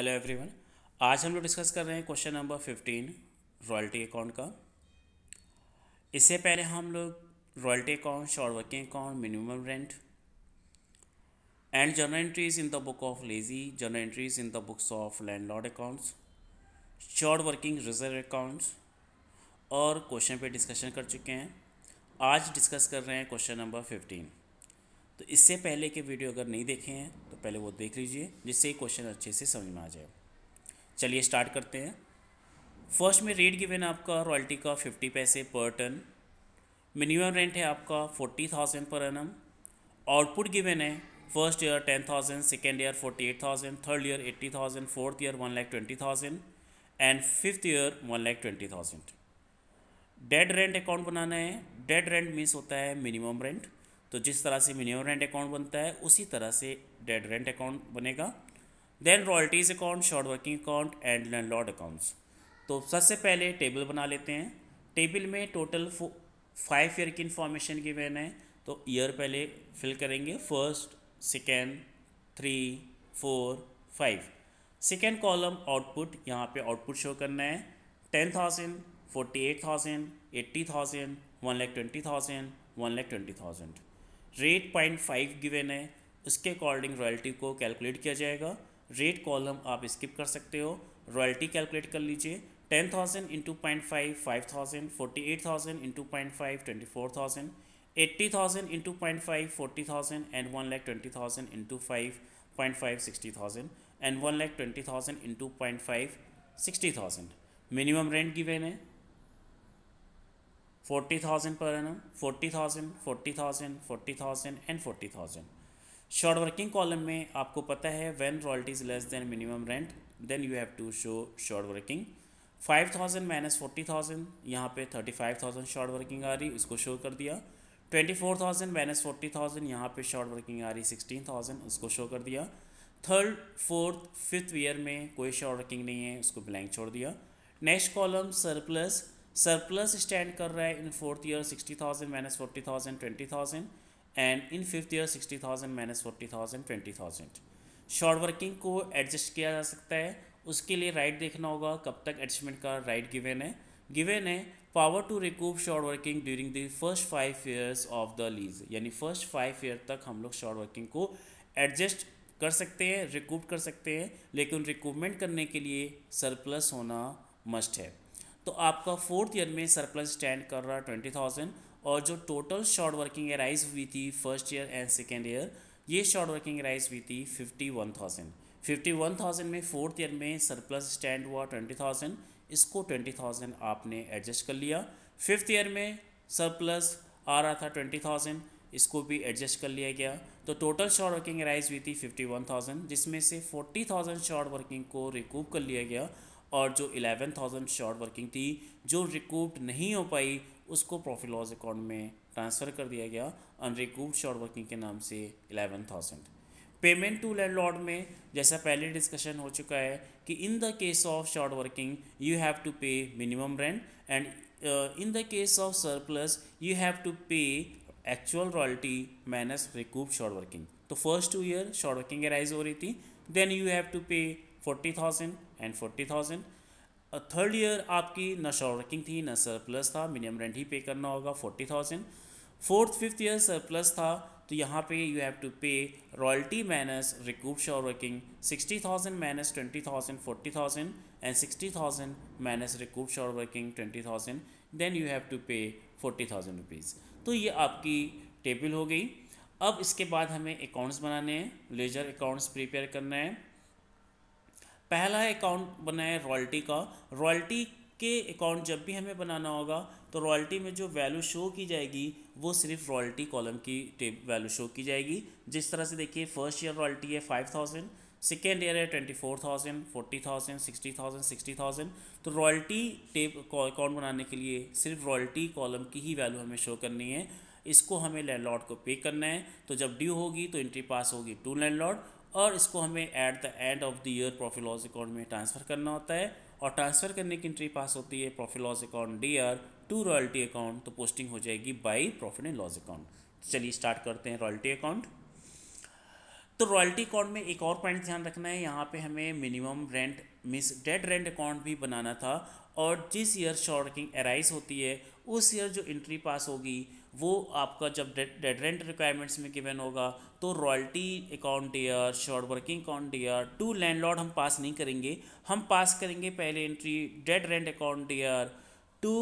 Hello everyone आज हम लोग डिस्कस कर रहे हैं question number fifteen royalty account का इससे पहले हम लोग royalty account short working account minimum rent and journal entries in the book of lessee journal entries in the books of landlord accounts short working reserve accounts और question पे discussion कर चुके हैं आज डिस्कस कर रहे हैं question number fifteen तो इससे पहले के वीडियो अगर नहीं देखे हैं तो पहले वो देख लीजिए जिससे क्वेश्चन अच्छे से समझ में आ जाए चलिए स्टार्ट करते हैं फर्स्ट में रेट गिवेन आपका रॉयल्टी का फिफ्टी पैसे पर टन मिनिमम रेंट है आपका forty thousand per an output given है first year ten thousand second year forty eight thousand third year eighty thousand fourth year one lakh twenty thousand and fifth year one lakh twenty thousand dead rent account बनाना है dead rent means होता है minimum rent तो जिस तरह से minimum rent account बनता है उसी तरह से डेड रेंट अकाउंट बनेगा then royalties account short working account and landlord accounts तो सबसे पहले टेबल बना लेते हैं टेबल में टोटल फाइव ईयर की इन्फॉर्मेशन की मैंने तो ईयर पहले फिल करेंगे first second three four five second column output यहाँ पे आउटपुट शो करना है ten thousand forty eight thousand eighty thousand one lakh twenty thousand one lakh twenty thousand rate point five given है उसके अकॉर्डिंग रॉयल्टी को calculate किया जाएगा रेट कॉलम आप स्किप कर सकते हो रॉयल्टी कैलकुलेट कर लीजिए ten thousand into point five five thousand forty eight thousand into point five twenty four thousand eighty thousand into point five forty thousand and one lakh twenty thousand into five point five sixty thousand and one lakh twenty thousand into point five sixty thousand minimum rent given है forty thousand per M forty thousand forty thousand forty thousand and forty thousand short working column में आपको पता है royalty royalties less than minimum rent then you have to show short working five thousand minus forty thousand यहाँ पे thirty five thousand short working आ रही उसको show कर दिया twenty four thousand minus forty thousand यहाँ पे शॉर्ट वर्किंग आ रही सिक्सटीन थाउजेंड उसको शो कर दिया थर्ड फोर्थ फिफ्थ ईयर में कोई शॉर्ट वर्किंग नहीं है उसको ब्लैंक छोड़ दिया next column surplus surplus stand कर रहा है in fourth year sixty thousand minus forty thousand twenty thousand and in fifth year sixty thousand minus forty thousand twenty thousand short working को adjust किया जा सकता है उसके लिए राइट देखना होगा कब तक एडजस्टमेंट का राइट गिवेन है गिवेन है power to recoup short working during the first five years of the lease यानी फर्स्ट फाइव ईयर तक हम लोग शॉर्ट वर्किंग को एडजस्ट कर सकते हैं रिकूव कर सकते हैं लेकिन रिकूवमेंट करने के लिए सरप्लस होना मस्ट है तो आपका फोर्थ ईयर में सरप्लस स्टैंड कर रहा ट्वेंटी थाउजेंड और जो टोटल शॉर्ट वर्किंग एराइज हुई थी first year and second year ये शॉर्ट वर्किंग एराइज हुई थी fifty one thousand fifty one thousand में फोर्थ ईयर में सरप्लस स्टैंड हुआ ट्वेंटी थाउजेंड इसको ट्वेंटी थाउजेंड आपने एडजस्ट कर लिया फिफ्थ ईयर में सरप्लस आ रहा था ट्वेंटी थाउजेंड इसको भी एडजस्ट कर लिया गया तो टोटल शॉर्ट वर्किंग राइज हुई थी फिफ्टी वन थाउजेंड जिसमें से फोर्टी थाउजेंड शॉर्ट वर्किंग को रिकूव कर लिया गया और जो इलेवन थाउजेंड शॉर्ट वर्किंग थी जो रिकूप्ड नहीं हो पाई उसको प्रॉफिट लॉस अकाउंट में ट्रांसफ़र कर दिया गया अनरिकूप्ड शॉर्ट वर्किंग के नाम से eleven thousand payment to landlord में जैसा पहले डिस्कशन हो चुका है कि in the case of short working you have to pay minimum rent and in the case of surplus you have to pay actual royalty minus recoup short working तो first two year short working arise हो रही थी then you have to pay forty thousand and forty thousand third year आपकी ना short working थी सर surplus था minimum rent ही पे करना होगा forty thousand fourth fifth year surplus था तो यहाँ पे you have to pay royalty minus recoup short working sixty thousand minus twenty thousand forty thousand and sixty thousand minus recoup short working twenty thousand then you have to pay forty thousand rupees तो ये आपकी table हो गई अब इसके बाद हमें accounts बनाने हैं लेजर अकाउंट्स प्रिपेयर करना है पहला अकाउंट बनाए रॉयल्टी का रॉयल्टी के अकाउंट जब भी हमें बनाना होगा तो रॉयल्टी में जो वैल्यू शो की जाएगी वो सिर्फ रॉयल्टी कॉलम की वैल्यू शो की जाएगी जिस तरह से देखिए फर्स्ट ईयर रॉयल्टी है फाइव थाउजेंड सेकेंड ईयर है twenty four thousand forty thousand sixty thousand sixty thousand तो रॉयल्टी टेप अकाउंट बनाने के लिए सिर्फ रॉयल्टी कॉलम की ही वैल्यू हमें शो करनी है इसको हमें लैंडलॉर्ड को पे करना है तो जब ड्यू होगी तो एंट्री पास होगी टू लैंडलॉर्ड और इसको हमें at the end of the year profit loss account में ट्रांसफ़र करना होता है और ट्रांसफ़र करने की एंट्री पास होती है profit loss account D R to royalty account तो पोस्टिंग हो जाएगी by profit and loss account चलिए स्टार्ट करते हैं रॉयल्टी अकाउंट तो रॉयल्टी अकाउंट में एक और पॉइंट ध्यान रखना है यहाँ पे हमें मिनिमम रेंट मिस डेड रेंट अकाउंट भी बनाना था और जिस ईयर शॉर्ट रैंकिंग एराइज होती है उस ईयर जो इंट्री पास होगी वो आपका जब डेड रेंट रिक्वायरमेंट्स में गिवन होगा तो royalty account year short working account year to landlord हम पास नहीं करेंगे हम पास करेंगे पहले entry dead rent account year to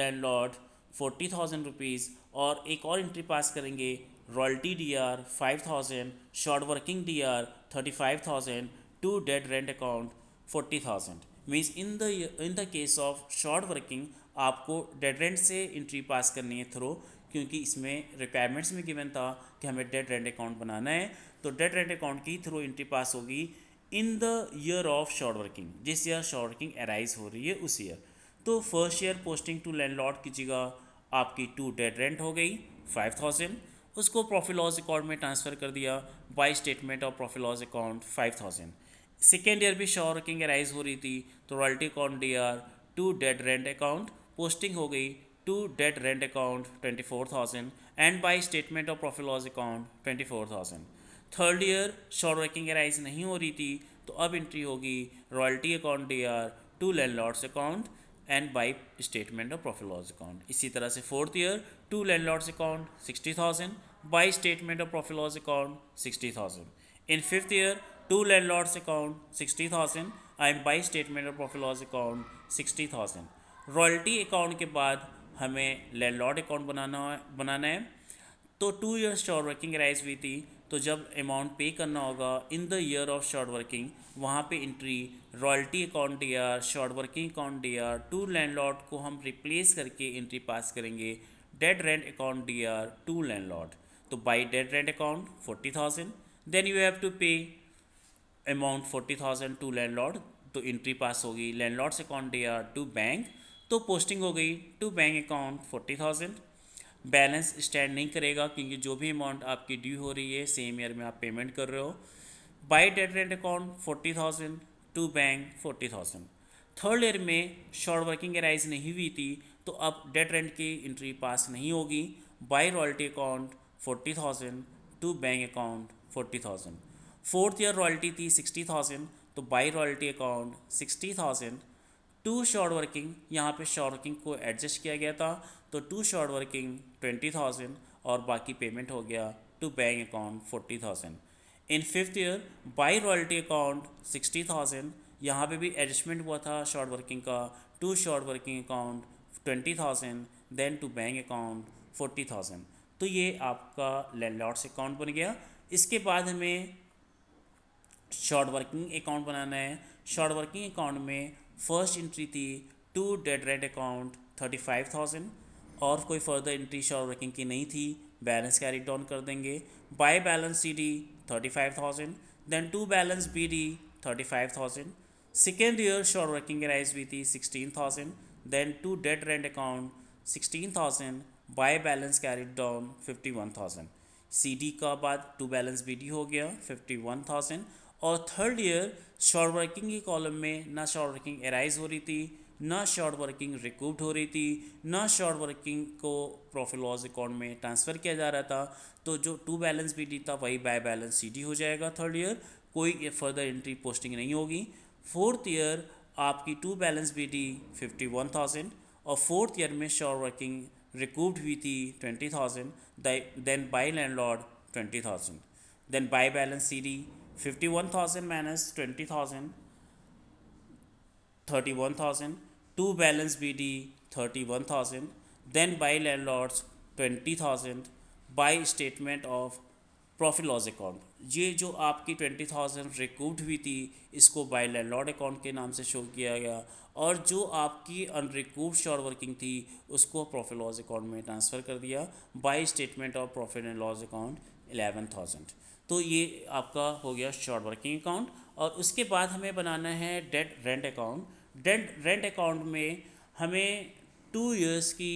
landlord forty thousand rupees और एक और एंट्री पास करेंगे royalty D R five thousand short working D R thirty five thousand to dead rent account forty thousand means in the in the case of short working आपको dead rent से entry pass करनी है throw क्योंकि इसमें requirements में given था कि हमें डेड रेंट अकाउंट बनाना है तो डेड रेंट अकाउंट की थ्रू इंट्री पास होगी in the year of short working जिस ईयर शॉर्ट वर्किंग अराइज हो रही है उस ईयर तो first year posting to landlord कीजिएगा आपकी टू डेड रेंट हो गई फाइव थाउजेंड उसको प्रॉफिट लॉस अकाउंट में ट्रांसफ़र कर दिया by statement of profit loss account five thousand second year भी शॉर्ट की राइज हो रही थी तो royalty account D R to dead rent account posting हो गई to dead rent account twenty four thousand and by statement of profit loss account twenty four thousand third year short working rise नहीं हो रही थी तो अब entry होगी royalty account D R to landlord's account and by statement of profit loss account इसी तरह से fourth year to landlord's account sixty thousand by statement of profit loss account sixty thousand in fifth year to land account sixty thousand आई and by statement of profit loss account sixty thousand royalty account के बाद हमें landlord account बनाना बनाना है तो two year short working rise हुई थी तो जब अमाउंट पे करना होगा in the year of short working वहाँ पे entry royalty account D R short working account D R to landlord को हम रिप्लेस करके एंट्री पास करेंगे dead rent account D R to landlord तो by dead rent account forty thousand then you have to pay amount forty thousand to landlord तो entry pass होगी landlord से account D R to bank तो posting हो गई to bank account forty thousand balance stand नहीं करेगा क्योंकि जो भी अमाउंट आपकी ड्यू हो रही है सेम ईयर में आप पेमेंट कर रहे हो by date rent account forty thousand to bank forty thousand third year में शॉर्ट वर्किंग एराइज नहीं हुई थी तो अब डेट रेंट की इंट्री पास नहीं होगी by royalty account forty thousand to bank account forty thousand fourth year royalty थी सिक्सटी थाउजेंड तो by royalty account sixty thousand to short working यहाँ पे शॉर्ट वर्किंग को एडजस्ट किया गया था तो to short working twenty thousand और बाकी पेमेंट हो गया to bank account forty thousand in fifth year by royalty account sixty thousand यहाँ पर भी एडजस्टमेंट हुआ था शॉर्ट वर्किंग का to short working account twenty thousand then to bank account forty thousand तो ये आपका लैंडलॉर्ड्स अकाउंट बन गया इसके बाद हमें शॉर्ट वर्किंग अकाउंट बनाना है शॉर्ट वर्किंग अकाउंट में फर्स्ट एंट्री थी to dead red account thirty five thousand और कोई फर्दर एंट्री शॉर्ट वर्किंग की नहीं थी बैलेंस कैरी डाउन कर देंगे by balance C D thirty five thousand then to balance B D thirty five thousand second year short working rise भी थी sixteen thousand then to dead rent account sixteen thousand by balance carry down fifty one thousand C D का बाद to balance B D हो गया fifty one thousand और third year short working की column में ना शॉर्ट वर्किंग एराइज हो रही थी ना शॉर्ट वर्किंग रिकूप्ड हो रही थी ना शॉर्ट वर्किंग को प्रॉफिट लॉस अकाउंट में ट्रांसफ़र किया जा रहा था तो जो टू बैलेंस बी डी था वही बाय बैलेंस सी डी हो जाएगा थर्ड ईयर कोई फर्दर एंट्री पोस्टिंग नहीं होगी फोर्थ ईयर आपकी to balance B D fifty one thousand और फोर्थ ईयर में शॉर्ट वर्किंग रिकूप्ड हुई थी twenty thousand then by landlord twenty thousand then by balance C D fifty one thousand minus twenty thousand thirty one thousand to balance B D thirty one thousand then by landlords twenty thousand by statement of profit loss account ये जो आपकी twenty thousand रिकूव्ड हुई थी इसको by landlord account के नाम से show किया गया और जो आपकी अनरिकूट शॉर्ट वर्किंग थी उसको प्रॉफिट लॉस अकाउंट में ट्रांसफ़र कर दिया by statement of profit and loss account eleven thousand तो ये आपका हो गया शॉर्ट वर्किंग अकाउंट और उसके बाद हमें बनाना है date rent account date rent account में हमें टू ईयर्स की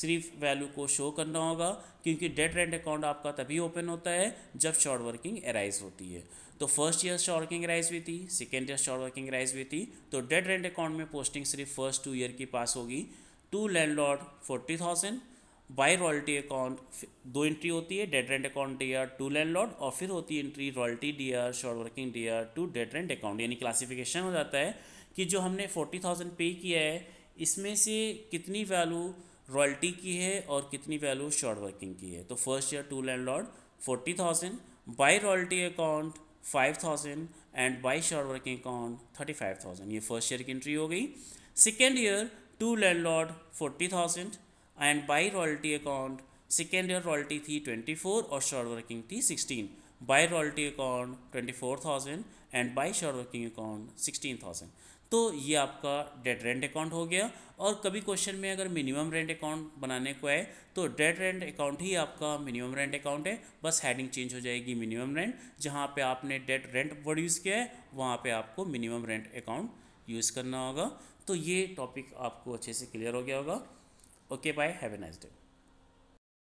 सिर्फ वैल्यू को शो करना होगा क्योंकि डेट रेंट अकाउंट आपका तभी ओपन होता है जब शॉर्ट वर्किंग एराइज होती है तो first year short working arise हुई थी second year short working arise हुई थी तो डेट रेंट अकाउंट में पोस्टिंग सिर्फ फर्स्ट टू ईयर की पास होगी to landlord forty thousand by royalty account दो एंट्री होती है dead rent account dear to landlord और फिर होती है entry royalty dear short working dear to dead rent account यानी क्लासिफिकेशन हो जाता है कि जो हमने फोर्टी थाउजेंड पे किया है इसमें से कितनी वैल्यू रॉयल्टी की है और कितनी वैल्यू शॉर्ट वर्किंग की है तो first year to landlord forty thousand by royalty account five thousand and by short working account thirty five thousand ये फर्स्ट ईयर की एंट्री हो गई second year to landlord forty thousand and year royalty account second year royalty fee 24 or short working fee 16 twenty royalty account 24000 and short short working account 16000 तो ये आपका dead rent account हो गया और कभी question में अगर minimum rent account बनाने को है तो डेड रेंट अकाउंट ही आपका मिनिमम रेंट अकाउंट है बस हेडिंग चेंज हो जाएगी मिनिमम रेंट जहाँ पे आपने डेड रेंट वर्ड यूज़ किया है वहाँ पे आपको मिनिमम रेंट अकाउंट यूज़ करना होगा तो ये टॉपिक आपको अच्छे से क्लियर हो गया होगा Okay, bye. Have a nice day.